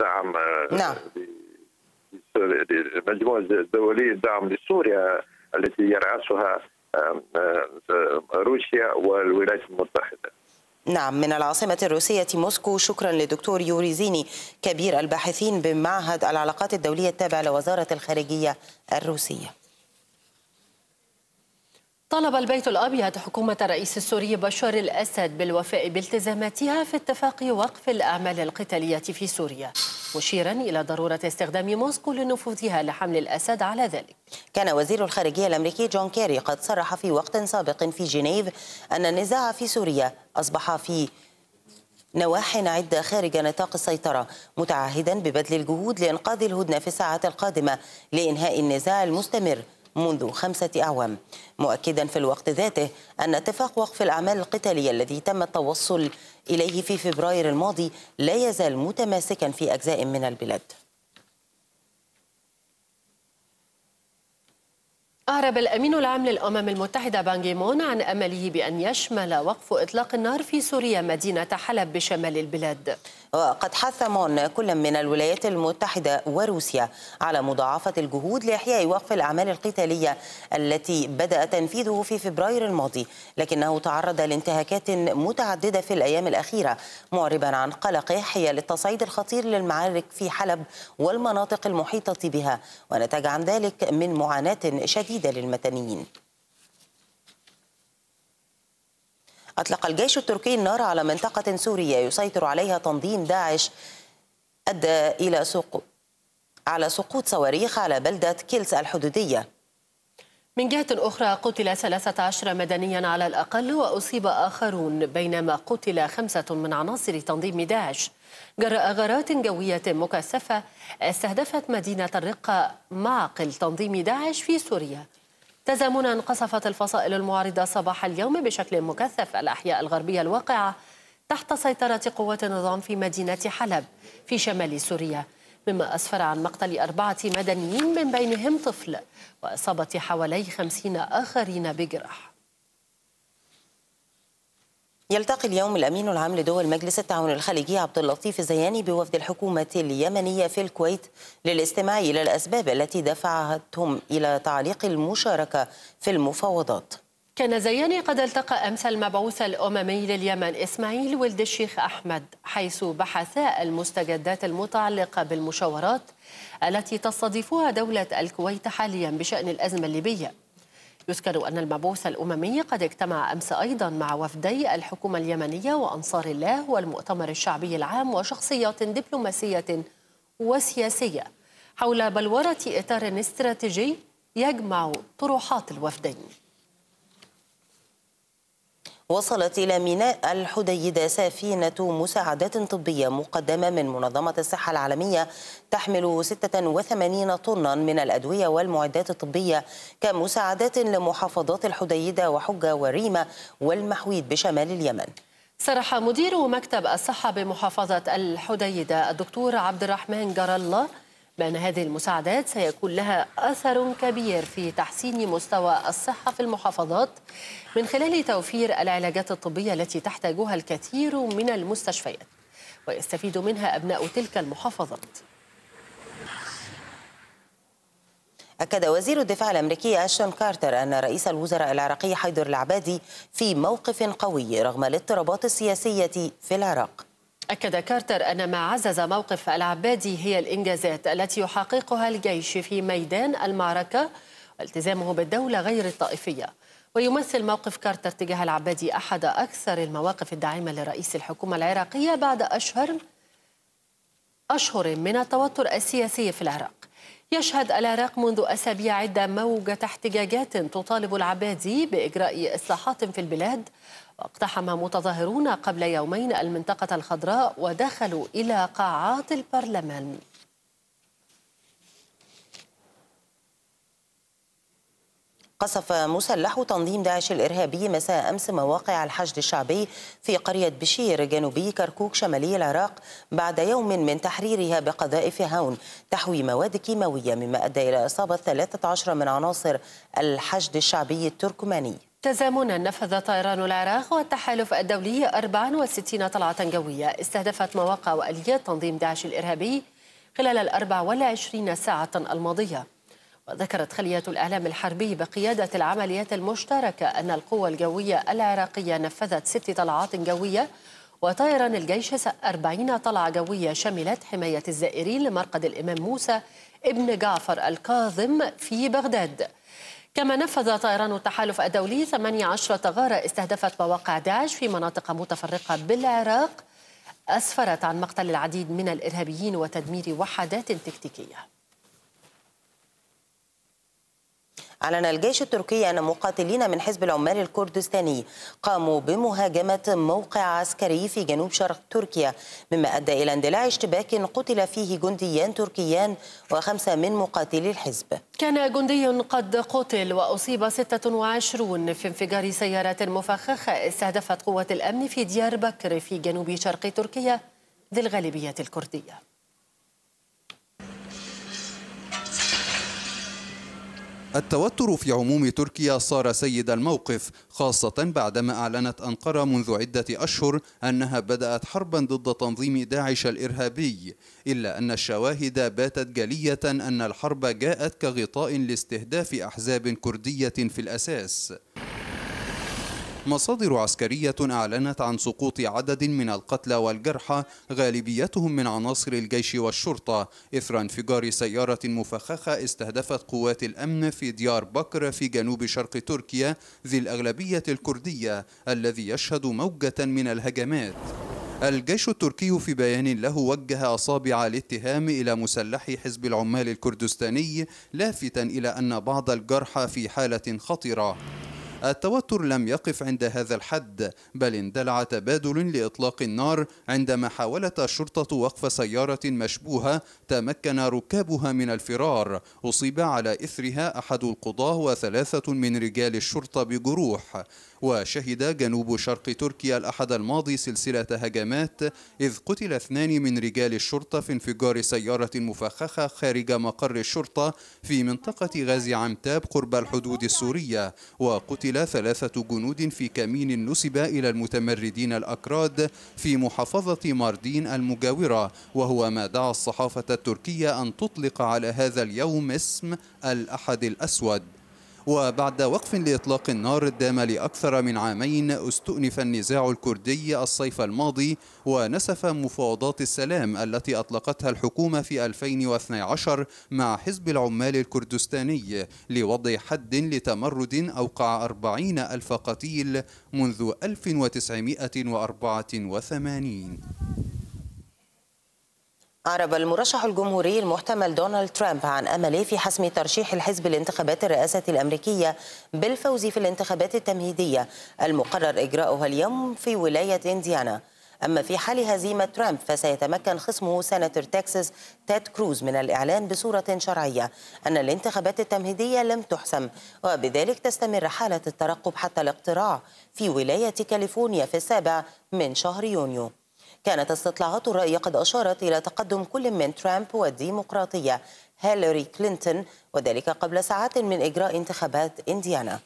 دعم آه، نعم مجموعة الدولية دعم لسوريا التي يرأسها روسيا والولايات المتحدة نعم من العاصمة الروسية موسكو شكرا لدكتور يوري زيني كبير الباحثين بمعهد العلاقات الدولية التابع لوزارة الخارجية الروسية طلب البيت الأبيض حكومة الرئيس السوري بشار الأسد بالوفاء بالتزاماتها في اتفاق وقف الأعمال القتالية في سوريا مشيرا إلى ضرورة استخدام موسكو لنفوذها لحمل الأسد على ذلك كان وزير الخارجية الأمريكي جون كيري قد صرح في وقت سابق في جنيف أن النزاع في سوريا أصبح في نواح عدة خارج نطاق السيطرة متعهدا ببذل الجهود لإنقاذ الهدنة في الساعات القادمة لإنهاء النزاع المستمر منذ خمسة أعوام مؤكدا في الوقت ذاته أن اتفاق وقف الأعمال القتالية الذي تم التوصل إليه في فبراير الماضي لا يزال متماسكا في أجزاء من البلاد أعرب الأمين العام للأمم المتحدة بانجيمون عن أمله بأن يشمل وقف إطلاق النار في سوريا مدينة حلب بشمال البلاد وقد حث مون كل من الولايات المتحدة وروسيا على مضاعفة الجهود لإحياء وقف الأعمال القتالية التي بدأ تنفيذه في فبراير الماضي لكنه تعرض لانتهاكات متعددة في الأيام الأخيرة معربا عن قلقه حيال التصعيد الخطير للمعارك في حلب والمناطق المحيطة بها ونتج عن ذلك من معاناة شديدة جديدة للمدنيين أطلق الجيش التركي النار على منطقة سورية يسيطر عليها تنظيم داعش أدى إلى سقوط على سقوط صواريخ على بلدة كيلس الحدودية من جهة أخرى قتل 13 مدنيا على الأقل وأصيب آخرون بينما قتل خمسة من عناصر تنظيم داعش جراء غارات جوية مكثفة استهدفت مدينة الرقة معقل تنظيم داعش في سوريا تزامنا قصفت الفصائل المعارضة صباح اليوم بشكل مكثف الأحياء الغربية الواقعة تحت سيطرة قوات النظام في مدينة حلب في شمال سوريا مما أسفر عن مقتل أربعة مدنيين من بينهم طفل وإصابة حوالي خمسين آخرين بجرح يلتقي اليوم الامين العام لدول مجلس التعاون الخليجي عبد اللطيف الزياني بوفد الحكومه اليمنيه في الكويت للاستماع الى الاسباب التي دفعتهم الى تعليق المشاركه في المفاوضات كان زياني قد التقى أمس المبعوث الأممي لليمن إسماعيل ولد الشيخ أحمد حيث بحثا المستجدات المتعلقة بالمشاورات التي تستضيفها دولة الكويت حاليا بشأن الأزمة الليبية يذكر أن المبعوث الأممي قد اجتمع أمس أيضا مع وفدي الحكومة اليمنية وأنصار الله والمؤتمر الشعبي العام وشخصيات دبلوماسية وسياسية حول بلورة إطار استراتيجي يجمع طروحات الوفدين وصلت إلى ميناء الحديدة سفينة مساعدات طبية مقدمة من منظمة الصحة العالمية تحمل 86 طنا من الأدوية والمعدات الطبية كمساعدات لمحافظات الحديدة وحجة وريمة والمحويد بشمال اليمن صرح مدير مكتب الصحة بمحافظة الحديدة الدكتور عبد الرحمن جرالله بأن هذه المساعدات سيكون لها أثر كبير في تحسين مستوى الصحة في المحافظات من خلال توفير العلاجات الطبية التي تحتاجها الكثير من المستشفيات ويستفيد منها أبناء تلك المحافظات أكد وزير الدفاع الأمريكي أشتون كارتر أن رئيس الوزراء العراقي حيدر العبادي في موقف قوي رغم الاضطرابات السياسية في العراق أكد كارتر أن ما عزز موقف العبادي هي الإنجازات التي يحققها الجيش في ميدان المعركة والتزامه بالدولة غير الطائفية ويمثل موقف كارتر تجاه العبادي أحد أكثر المواقف الداعمة لرئيس الحكومة العراقية بعد أشهر أشهر من التوتر السياسي في العراق يشهد العراق منذ أسابيع عدة موجة احتجاجات تطالب العبادي بإجراء إصلاحات في البلاد واقتحم متظاهرون قبل يومين المنطقة الخضراء ودخلوا إلى قاعات البرلمان قصف مسلح تنظيم داعش الإرهابي مساء أمس مواقع الحشد الشعبي في قرية بشير جنوبي كركوك شمالي العراق بعد يوم من تحريرها بقذائف هون تحوي مواد كيماوية مما أدى إلى إصابة 13 من عناصر الحشد الشعبي التركماني تزامنا نفذ طيران العراق والتحالف الدولي 64 طلعة جوية استهدفت مواقع وآليات تنظيم داعش الإرهابي خلال الأربع والعشرين ساعة الماضية وذكرت خلية الإعلام الحربي بقيادة العمليات المشتركة أن القوى الجوية العراقية نفذت ست طلعات جوية وطيران الجيش 40 طلعة جوية شملت حماية الزائرين لمرقد الإمام موسى ابن جعفر الكاظم في بغداد كما نفذ طيران التحالف الدولي 18 غارة استهدفت مواقع داعش في مناطق متفرقة بالعراق أسفرت عن مقتل العديد من الإرهابيين وتدمير وحدات تكتيكية أعلن الجيش التركي أن مقاتلين من حزب العمال الكردستاني قاموا بمهاجمة موقع عسكري في جنوب شرق تركيا مما أدى إلى اندلاع اشتباك قتل فيه جنديان تركيان وخمسة من مقاتلي الحزب كان جندي قد قتل وأصيب 26 في انفجار سيارات مفخخة استهدفت قوات الأمن في ديار بكر في جنوب شرق تركيا ذي الغالبية الكردية التوتر في عموم تركيا صار سيد الموقف خاصة بعدما أعلنت أنقرة منذ عدة أشهر أنها بدأت حربا ضد تنظيم داعش الإرهابي إلا أن الشواهد باتت جلية أن الحرب جاءت كغطاء لاستهداف أحزاب كردية في الأساس مصادر عسكرية أعلنت عن سقوط عدد من القتلى والجرحى غالبيتهم من عناصر الجيش والشرطة إثر انفجار سيارة مفخخة استهدفت قوات الأمن في ديار بكر في جنوب شرق تركيا ذي الأغلبية الكردية الذي يشهد موجة من الهجمات الجيش التركي في بيان له وجه أصابع الاتهام إلى مسلحي حزب العمال الكردستاني لافتا إلى أن بعض الجرحى في حالة خطرة التوتر لم يقف عند هذا الحد بل اندلع تبادل لإطلاق النار عندما حاولت الشرطة وقف سيارة مشبوهة تمكن ركابها من الفرار أصيب على إثرها أحد القضاة وثلاثة من رجال الشرطة بجروح وشهد جنوب شرق تركيا الأحد الماضي سلسلة هجمات إذ قتل اثنان من رجال الشرطة في انفجار سيارة مفخخة خارج مقر الشرطة في منطقة غازي عمتاب قرب الحدود السورية وقتل قتل ثلاثة جنود في كمين نسب إلى المتمردين الأكراد في محافظة ماردين المجاورة وهو ما دعا الصحافة التركية أن تطلق على هذا اليوم اسم الأحد الأسود وبعد وقف لإطلاق النار دام لأكثر من عامين استؤنف النزاع الكردي الصيف الماضي ونسف مفاوضات السلام التي أطلقتها الحكومة في 2012 مع حزب العمال الكردستاني لوضع حد لتمرد أوقع 40 ألف قتيل منذ 1984 أعرب المرشح الجمهوري المحتمل دونالد ترامب عن أمله في حسم ترشيح الحزب لانتخابات الرئاسة الأمريكية بالفوز في الانتخابات التمهيدية المقرر إجراؤها اليوم في ولاية إنديانا أما في حال هزيمة ترامب فسيتمكن خصمه سناتور تكساس تاد كروز من الإعلان بصورة شرعية أن الانتخابات التمهيدية لم تحسم وبذلك تستمر حالة الترقب حتى الاقتراع في ولاية كاليفورنيا في السابع من شهر يونيو كانت استطلاعات الرأي قد أشارت إلى تقدم كل من ترامب والديمقراطية هيلاري كلينتون وذلك قبل ساعات من إجراء انتخابات إنديانا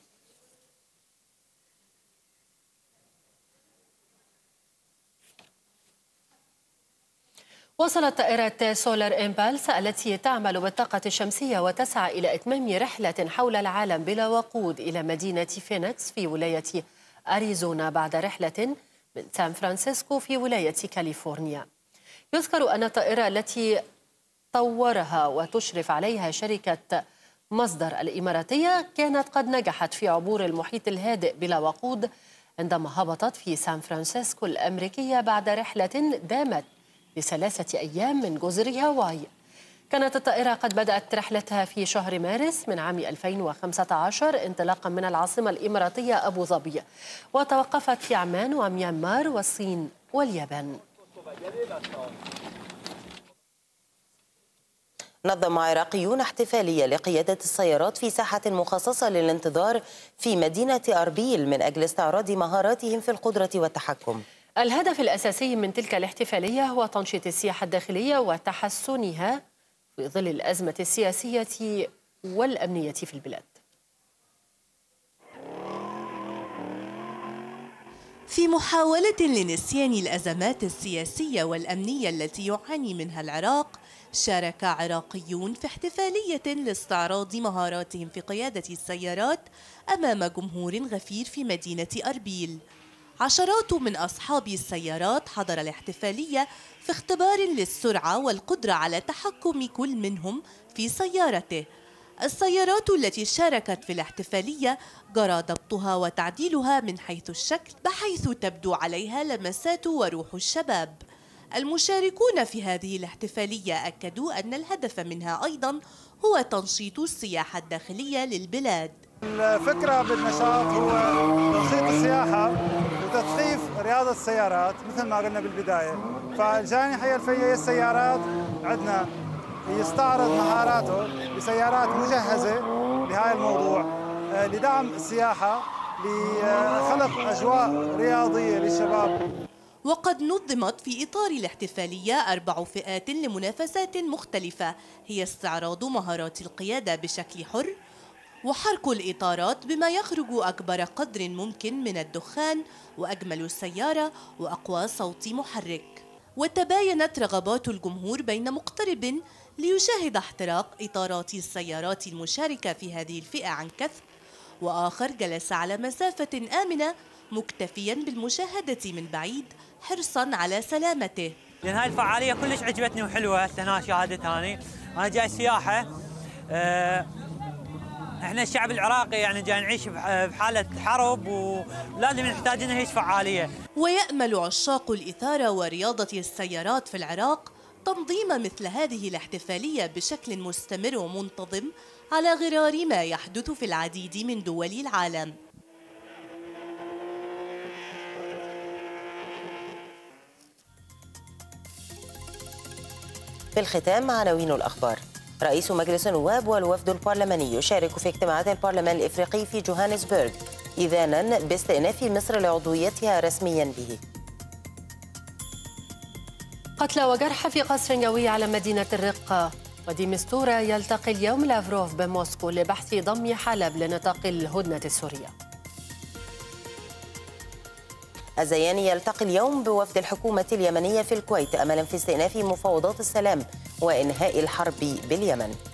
وصلت طائرة سولار إمبالس التي تعمل بالطاقة الشمسية وتسعى إلى إتمام رحلة حول العالم بلا وقود إلى مدينة فينيكس في ولاية أريزونا بعد رحلة من سان فرانسيسكو في ولاية كاليفورنيا يذكر أن الطائرة التي طورها وتشرف عليها شركة مصدر الإماراتية كانت قد نجحت في عبور المحيط الهادئ بلا وقود عندما هبطت في سان فرانسيسكو الأمريكية بعد رحلة دامت لثلاثة أيام من جزر هاواي كانت الطائرة قد بدأت رحلتها في شهر مارس من عام 2015 انطلاقا من العاصمة الإماراتية أبو ظبي وتوقفت في عمان وميانمار والصين واليابان نظم عراقيون احتفالية لقيادة السيارات في ساحة مخصصة للانتظار في مدينة أربيل من أجل استعراض مهاراتهم في القدرة والتحكم الهدف الأساسي من تلك الاحتفالية هو تنشيط السياحة الداخلية وتحسنها في ظل الأزمة السياسية والأمنية في البلاد في محاولة لنسيان الأزمات السياسية والأمنية التي يعاني منها العراق شارك عراقيون في احتفالية لاستعراض مهاراتهم في قيادة السيارات أمام جمهور غفير في مدينة أربيل عشرات من أصحاب السيارات حضر الاحتفالية في اختبار للسرعة والقدرة على تحكم كل منهم في سيارته السيارات التي شاركت في الاحتفالية جرى ضبطها وتعديلها من حيث الشكل بحيث تبدو عليها لمسات وروح الشباب المشاركون في هذه الاحتفالية أكدوا أن الهدف منها أيضا هو تنشيط السياحة الداخلية للبلاد الفكرة بالنشاط هو تنشيط السياحة رياضة السيارات مثل ما قلنا بالبداية فالجاني حي الفية السيارات عندنا يستعرض مهاراته بسيارات مجهزة لهذا الموضوع آه، لدعم السياحة لخلق أجواء رياضية للشباب وقد نظمت في إطار الاحتفالية أربع فئات لمنافسات مختلفة هي استعراض مهارات القيادة بشكل حر وحرق الإطارات بما يخرج أكبر قدر ممكن من الدخان وأجمل السيارة وأقوى صوت محرك وتباينت رغبات الجمهور بين مقترب ليشاهد احتراق إطارات السيارات المشاركة في هذه الفئة عن كثب وآخر جلس على مسافة آمنة مكتفيا بالمشاهدة من بعيد حرصا على سلامته لأن يعني هاي الفعالية كلش عجبتني وحلوة هنا شاهدتها أنا أنا جاي سياحة آه، احنا الشعب العراقي يعني جاي نعيش بحاله حرب ولازم نحتاج هيك فعاليه. ويامل عشاق الاثاره ورياضه السيارات في العراق تنظيم مثل هذه الاحتفاليه بشكل مستمر ومنتظم على غرار ما يحدث في العديد من دول العالم. في الختام عناوين الاخبار. رئيس مجلس النواب والوفد البرلماني يشارك في اجتماعات البرلمان الإفريقي في جوهانسبرغ إذانا باستئناف مصر لعضويتها رسميا به قتلى وجرحى في قصر جوي على مدينة الرقة وديمستورا يلتقي اليوم لافروف بموسكو لبحث ضم حلب لنطاق الهدنة السورية الزياني يلتقي اليوم بوفد الحكومة اليمنية في الكويت أملا في استئناف مفاوضات السلام وإنهاء الحرب باليمن